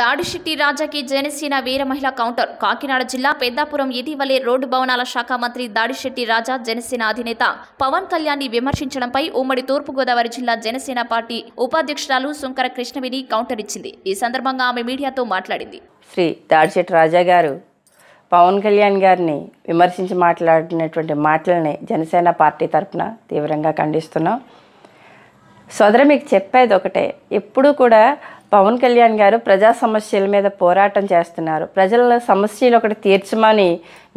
దాడిశెట్టి రాజాకి జనసేన వీర మహిళ కౌంటర్ కాకినాడ జిల్లా పెద్దాపురం ఇటీవలే రోడ్డు భవనాల శాఖ మంత్రి దాడిశెట్టి రాజా జనసేన అధినేత పవన్ కళ్యాణ్ విమర్శించడంపై ఉమ్మడి తూర్పుగోదావరి జిల్లా జనసేన పార్టీ ఉపాధ్యక్షురాలు శంకర కృష్ణవిని కౌంటర్ ఇచ్చింది ఈ సందర్భంగా ఆమె మీడియాతో మాట్లాడింది శ్రీ దాడిశెట్టి రాజా గారు పవన్ కళ్యాణ్ గారిని విమర్శించి మాట్లాడినటువంటి మాటలని జనసేన పార్టీ తరఫున తీవ్రంగా ఖండిస్తున్నాం సోదర మీకు చెప్పేది ఒకటే ఎప్పుడూ కూడా పవన్ కళ్యాణ్ గారు ప్రజా సమస్యల మీద పోరాటం చేస్తున్నారు ప్రజల సమస్యలు ఒకటి తీర్చమని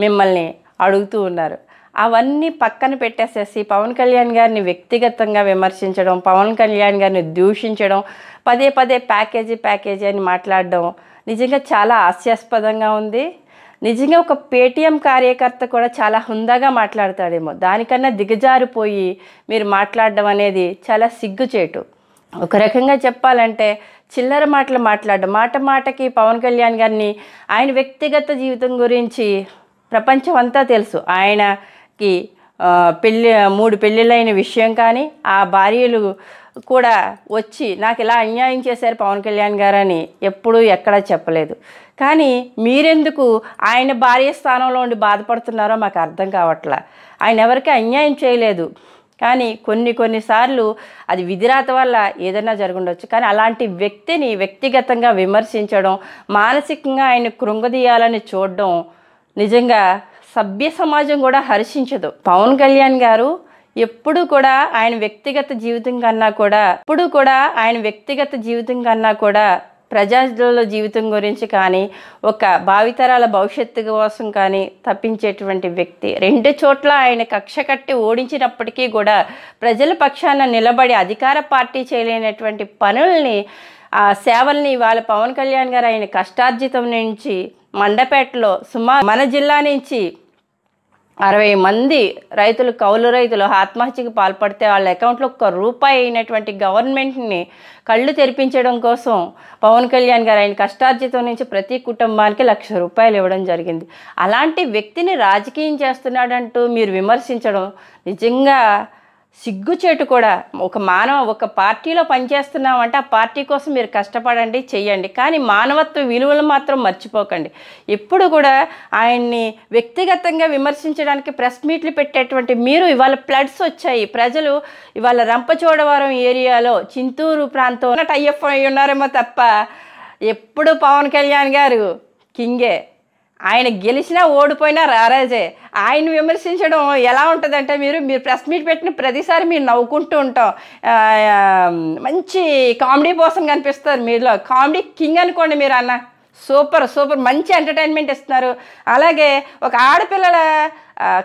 మిమ్మల్ని అడుగుతూ ఉన్నారు అవన్నీ పక్కన పెట్టేసేసి పవన్ కళ్యాణ్ గారిని వ్యక్తిగతంగా విమర్శించడం పవన్ కళ్యాణ్ గారిని దూషించడం పదే పదే ప్యాకేజీ ప్యాకేజీ అని మాట్లాడడం నిజంగా చాలా హాస్యాస్పదంగా ఉంది నిజంగా ఒక పేటీఎం కార్యకర్త కూడా చాలా హుందాగా మాట్లాడతాడేమో దానికన్నా దిగజారిపోయి మీరు మాట్లాడడం అనేది చాలా సిగ్గుచేటు ఒక రకంగా చెప్పాలంటే చిల్లర మాటలు మాట్లాడడం మాట మాటకి పవన్ కళ్యాణ్ గారిని ఆయన వ్యక్తిగత జీవితం గురించి ప్రపంచం అంతా తెలుసు ఆయనకి పెళ్ళి మూడు పెళ్ళిళ్ళైన విషయం కానీ ఆ భార్యలు కూడా వచ్చి నాకు ఇలా అన్యాయం చేశారు పవన్ కళ్యాణ్ గారని ఎప్పుడూ ఎక్కడా చెప్పలేదు కానీ మీరెందుకు ఆయన భార్య స్థానంలో ఉండి బాధపడుతున్నారో మాకు అర్థం కావట్లా ఆయన ఎవరికి అన్యాయం చేయలేదు కానీ కొన్ని కొన్నిసార్లు అది విధిరాత వల్ల ఏదైనా జరుగుండొచ్చు కానీ అలాంటి వ్యక్తిని వ్యక్తిగతంగా విమర్శించడం మానసికంగా ఆయన కృంగదీయాలని చూడడం నిజంగా సభ్య సమాజం కూడా హర్షించదు పవన్ కళ్యాణ్ గారు ఎప్పుడు కూడా ఆయన వ్యక్తిగత జీవితం కన్నా కూడా ఎప్పుడు కూడా ఆయన వ్యక్తిగత జీవితం కన్నా కూడా ప్రజల జీవితం గురించి కానీ ఒక భావితరాల భవిష్యత్తు కోసం కానీ తప్పించేటువంటి వ్యక్తి రెండు చోట్ల ఆయన కక్ష కట్టి ఓడించినప్పటికీ కూడా ప్రజల పక్షాన నిలబడి అధికార పార్టీ చేయలేనటువంటి పనుల్ని ఆ సేవల్ని ఇవాళ పవన్ కళ్యాణ్ గారు ఆయన కష్టార్జితం నుంచి మండపేటలో సుమా మన జిల్లా నుంచి అరవై మంది రైతులు కౌలు రైతులు ఆత్మహత్యకు పాల్పడితే వాళ్ళ అకౌంట్లో ఒక్క రూపాయి అయినటువంటి గవర్నమెంట్ని కళ్ళు తెరిపించడం కోసం పవన్ కళ్యాణ్ గారు ఆయన కష్టార్జితం నుంచి ప్రతి కుటుంబానికి లక్ష రూపాయలు ఇవ్వడం జరిగింది అలాంటి వ్యక్తిని రాజకీయం చేస్తున్నాడంటూ మీరు విమర్శించడం నిజంగా సిగ్గుచేటు కూడా ఒక మానవ ఒక పార్టీలో అంటే ఆ పార్టీ కోసం మీరు కష్టపడండి చేయండి కానీ మానవత్వ విలువలు మాత్రం మర్చిపోకండి ఎప్పుడు కూడా ఆయన్ని వ్యక్తిగతంగా విమర్శించడానికి ప్రెస్ మీట్లు పెట్టేటువంటి మీరు ఇవాళ ఫ్లడ్స్ వచ్చాయి ప్రజలు ఇవాళ రంపచోడవరం ఏరియాలో చింతూరు ప్రాంతం టైఎఫ్ అయి ఉన్నారేమో తప్ప ఎప్పుడు పవన్ కళ్యాణ్ గారు కింగే ఆయన గెలిచినా ఓడిపోయినా రారాజే ఆయన విమర్శించడం ఎలా ఉంటుందంటే మీరు మీరు ప్రెస్ మీట్ పెట్టిన ప్రతిసారి మీరు నవ్వుకుంటూ ఉంటాం మంచి కామెడీ కోసం కనిపిస్తారు మీలో కామెడీ కింగ్ అనుకోండి మీరు అన్న సూపర్ సూపర్ మంచి ఎంటర్టైన్మెంట్ ఇస్తున్నారు అలాగే ఒక ఆడపిల్లల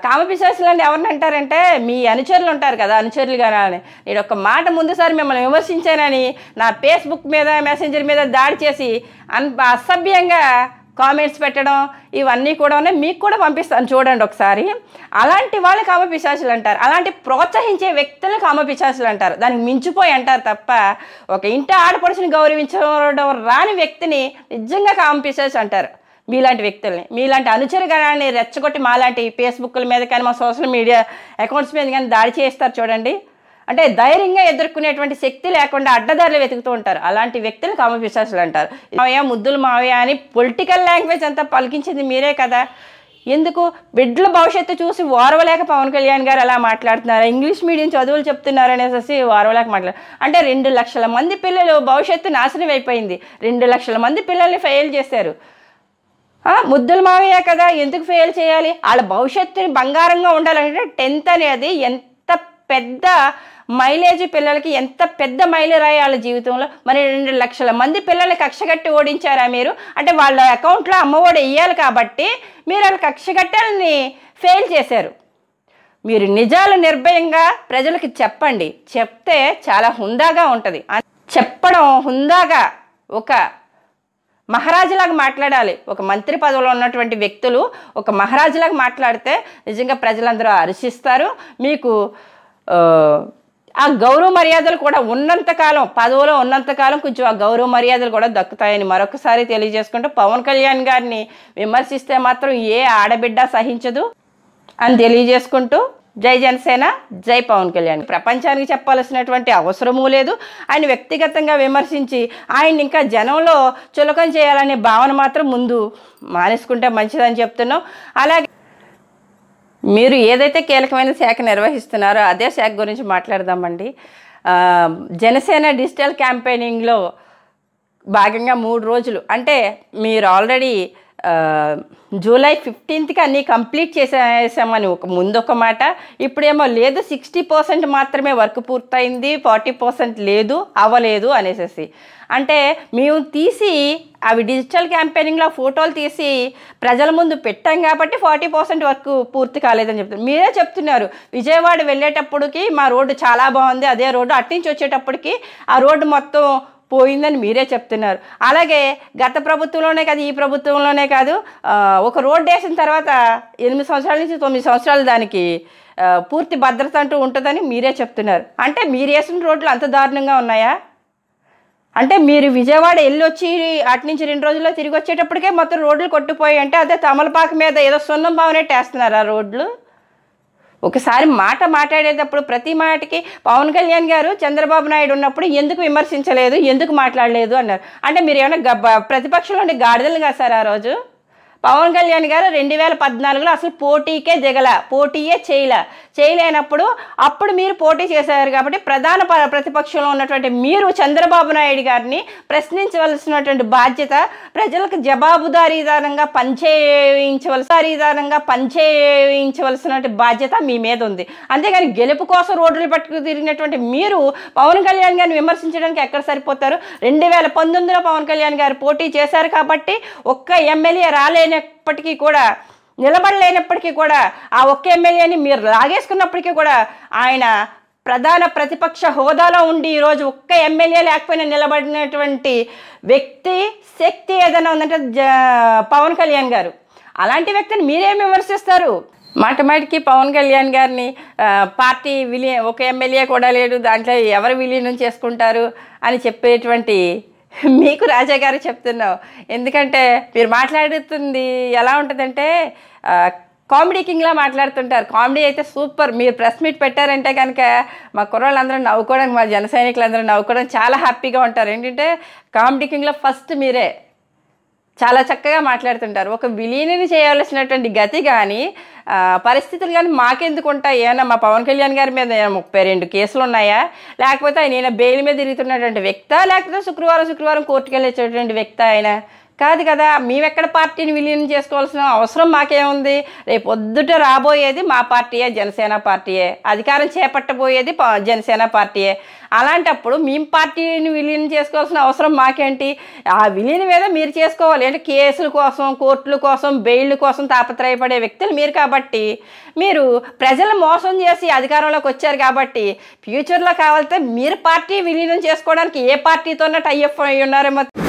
కామపిశాసులని ఎవరిని అంటారంటే మీ అనుచరులు ఉంటారు కదా అనుచరులు కానీ నేను ఒక మాట ముందుసారి మిమ్మల్ని విమర్శించానని నా ఫేస్బుక్ మీద మెసెంజర్ మీద దాడి చేసి అన్ అసభ్యంగా కామెంట్స్ పెట్టడం ఇవన్నీ కూడా ఉన్నాయి మీకు కూడా పంపిస్తాను చూడండి ఒకసారి అలాంటి వాళ్ళు కామపిశాసులు అంటారు అలాంటి ప్రోత్సహించే వ్యక్తులను కామపిశాసులు అంటారు దానికి మించిపోయి అంటారు తప్ప ఒక ఇంటి ఆడపడుచుని గౌరవించడం రాని వ్యక్తిని నిజంగా కామపిశాచు అంటారు మీలాంటి వ్యక్తుల్ని మీలాంటి అనుచరుగాన్ని రెచ్చగొట్టి మాలాంటి ఫేస్బుక్ల మీద కానీ మా సోషల్ మీడియా అకౌంట్స్ మీద కానీ దాడి చేస్తారు చూడండి అంటే ధైర్యంగా ఎదుర్కొనేటువంటి శక్తి లేకుండా అడ్డదారులు వెతుకుతూ ఉంటారు అలాంటి వ్యక్తులు కామపిశాసులు అంటారు మావయ్య ముద్దులు మావయ్య అని పొలిటికల్ లాంగ్వేజ్ అంతా పలికించింది మీరే కదా ఎందుకు బిడ్డల భవిష్యత్తు చూసి ఓరవలేక పవన్ కళ్యాణ్ గారు అలా మాట్లాడుతున్నారు ఇంగ్లీష్ మీడియం చదువులు చెప్తున్నారు అనేసి ఓరవలేక మాట్లాడు అంటే రెండు లక్షల మంది పిల్లలు భవిష్యత్తు నాశనం అయిపోయింది రెండు లక్షల మంది పిల్లల్ని ఫెయిల్ చేశారు ముద్దులు మావయ్య కదా ఎందుకు ఫెయిల్ చేయాలి వాళ్ళ భవిష్యత్తుని బంగారంగా ఉండాలంటే టెన్త్ అనేది ఎంత పెద్ద మైలేజ్ పిల్లలకి ఎంత పెద్ద మైలురాయి వాళ్ళ జీవితంలో మరి రెండు లక్షల మంది పిల్లలు కక్షగట్టి ఓడించారా మీరు అంటే వాళ్ళ అకౌంట్లో అమ్మఒడి వేయాలి కాబట్టి మీరు వాళ్ళ కక్షగట్టాలని ఫెయిల్ చేశారు మీరు నిజాలు నిర్భయంగా ప్రజలకు చెప్పండి చెప్తే చాలా హుందాగా ఉంటుంది చెప్పడం హుందాగా ఒక మహారాజులాగా మాట్లాడాలి ఒక మంత్రి పదవిలో ఉన్నటువంటి వ్యక్తులు ఒక మహారాజులాగా మాట్లాడితే నిజంగా ప్రజలందరూ హర్షిస్తారు మీకు ఆ గౌరవ మర్యాదలు కూడా ఉన్నంతకాలం ఉన్నంత ఉన్నంతకాలం కొంచెం ఆ గౌరవ మర్యాదలు కూడా దక్కుతాయని మరొకసారి తెలియజేసుకుంటూ పవన్ కళ్యాణ్ గారిని విమర్శిస్తే మాత్రం ఏ ఆడబిడ్డ సహించదు అని తెలియజేసుకుంటూ జై జనసేన జై పవన్ కళ్యాణ్ ప్రపంచానికి చెప్పాల్సినటువంటి అవసరమూ లేదు ఆయన వ్యక్తిగతంగా విమర్శించి ఆయన ఇంకా జనంలో చులకం చేయాలనే భావన మాత్రం ముందు మానేసుకుంటే మంచిదని చెప్తున్నాం అలాగే మీరు ఏదైతే కీలకమైన శాఖ నిర్వహిస్తున్నారో అదే శాఖ గురించి మాట్లాడదామండి జనసేన డిజిటల్ క్యాంపెయినింగ్లో భాగంగా మూడు రోజులు అంటే మీరు ఆల్రెడీ జూలై ఫిఫ్టీన్త్కి అన్నీ కంప్లీట్ చేసేసామని ఒక ముందు ఒక మాట ఇప్పుడేమో లేదు సిక్స్టీ పర్సెంట్ మాత్రమే వర్క్ పూర్తయింది ఫార్టీ పర్సెంట్ లేదు అవ్వలేదు అనేసి అంటే మేము తీసి అవి డిజిటల్ క్యాంపెయినింగ్లో ఫోటోలు తీసి ప్రజల ముందు పెట్టాం కాబట్టి ఫార్టీ పర్సెంట్ వర్క్ పూర్తి కాలేదని చెప్తున్నారు మీరే చెప్తున్నారు విజయవాడ వెళ్ళేటప్పటికి మా రోడ్డు చాలా బాగుంది అదే రోడ్డు అట్నుంచి వచ్చేటప్పటికి ఆ రోడ్డు మొత్తం పోయిందని మీరే చెప్తున్నారు అలాగే గత ప్రభుత్వంలోనే కాదు ఈ ప్రభుత్వంలోనే కాదు ఒక రోడ్డు వేసిన తర్వాత ఎనిమిది సంవత్సరాల నుంచి తొమ్మిది సంవత్సరాలు దానికి పూర్తి భద్రత అంటూ ఉంటుందని మీరే చెప్తున్నారు అంటే మీరు వేసిన రోడ్లు అంత దారుణంగా ఉన్నాయా అంటే మీరు విజయవాడ వెళ్ళి వచ్చి అటు నుంచి రెండు రోజుల్లో తిరిగి వచ్చేటప్పటికే మొత్తం రోడ్లు కొట్టుపోయి అంటే అదే తమలపాకు మీద ఏదో సున్నం భావనట్టు వేస్తున్నారు ఆ రోడ్లు ఒకసారి మాట మాట్లాడేటప్పుడు ప్రతి మాటకి పవన్ కళ్యాణ్ గారు చంద్రబాబు నాయుడు ఉన్నప్పుడు ఎందుకు విమర్శించలేదు ఎందుకు మాట్లాడలేదు అన్నారు అంటే మీరు ఏమైనా ప్రతిపక్షంలో గాడిదలు కదా సార్ ఆ రోజు పవన్ కళ్యాణ్ గారు రెండు వేల పద్నాలుగులో అసలు పోటీకే దిగల పోటీయే చేయల చేయలేనప్పుడు అప్పుడు మీరు పోటీ చేశారు కాబట్టి ప్రధాన ప్రతిపక్షంలో ఉన్నటువంటి మీరు చంద్రబాబు నాయుడు గారిని ప్రశ్నించవలసినటువంటి బాధ్యత ప్రజలకు జవాబుదారీదారంగా పనిచేయించవలసారీదారంగా పనిచేయించవలసిన బాధ్యత మీ మీద ఉంది అంతేగాని గెలుపు కోసం రోడ్లు పట్టుకు తిరిగినటువంటి మీరు పవన్ కళ్యాణ్ గారిని విమర్శించడానికి ఎక్కడ సరిపోతారు రెండు వేల పంతొమ్మిదిలో పవన్ కళ్యాణ్ గారు పోటీ చేశారు కాబట్టి ఒక్క ఎమ్మెల్యే రాలేని ఎమ్మెల్యేనప్పటికీ కూడా నిలబడలేనప్పటికీ కూడా ఆ ఒక్క ఎమ్మెల్యేని మీరు లాగేసుకున్నప్పటికీ కూడా ఆయన ప్రధాన ప్రతిపక్ష హోదాలో ఉండి ఈరోజు ఒక్క ఎమ్మెల్యే లేకపోయినా నిలబడినటువంటి వ్యక్తి శక్తి ఏదైనా ఉందంటే పవన్ కళ్యాణ్ గారు అలాంటి వ్యక్తిని మీరేం విమర్శిస్తారు మాట మాటికి పవన్ కళ్యాణ్ గారిని పార్టీ విలీ ఒక ఎమ్మెల్యే కూడా లేడు దాంట్లో ఎవరు విలీనం చేసుకుంటారు అని చెప్పేటువంటి మీకు రాజా గారు చెప్తున్నావు ఎందుకంటే మీరు మాట్లాడుతుంది ఎలా ఉంటుందంటే కామెడీ కింగ్లా మాట్లాడుతుంటారు కామెడీ అయితే సూపర్ మీరు ప్రెస్ మీట్ పెట్టారంటే కనుక మా కుర్రాళ్ళందరూ నవ్వుకోవడానికి మా జన సైనికులందరూ నవ్వుకోవడం చాలా హ్యాపీగా ఉంటారు ఏంటంటే కామెడీ కింగ్లో ఫస్ట్ మీరే చాలా చక్కగా మాట్లాడుతుంటారు ఒక విలీనని చేయవలసినటువంటి గతి కానీ పరిస్థితులు కానీ మాకెందుకు ఉంటాయి ఏమన్నా మా పవన్ కళ్యాణ్ గారి మీద ముప్పై రెండు కేసులు ఉన్నాయా లేకపోతే ఆయన బెయిల్ మీద తిరుగుతున్నటువంటి వ్యక్త లేకపోతే శుక్రవారం శుక్రవారం కోర్టుకు వెళ్ళేటువంటి వ్యక్త ఆయన కాదు కదా మేమెక్కడ పార్టీని విలీనం చేసుకోవాల్సిన అవసరం మాకేముంది రేపు పొద్దుట రాబోయేది మా పార్టీయే జనసేన పార్టీయే అధికారం చేపట్టబోయేది జనసేన పార్టీయే అలాంటప్పుడు మేము పార్టీని విలీనం చేసుకోవాల్సిన అవసరం మాకేంటి ఆ విలీనం మీద మీరు చేసుకోవాలి అంటే కేసుల కోసం కోర్టుల కోసం బెయిల్ కోసం తాపత్రయపడే వ్యక్తులు మీరు కాబట్టి మీరు ప్రజలు మోసం చేసి అధికారంలోకి వచ్చారు కాబట్టి ఫ్యూచర్లో కావాలంటే మీరు పార్టీ విలీనం చేసుకోవడానికి ఏ పార్టీతోనే టైఅప్ అయి ఉన్నారేమో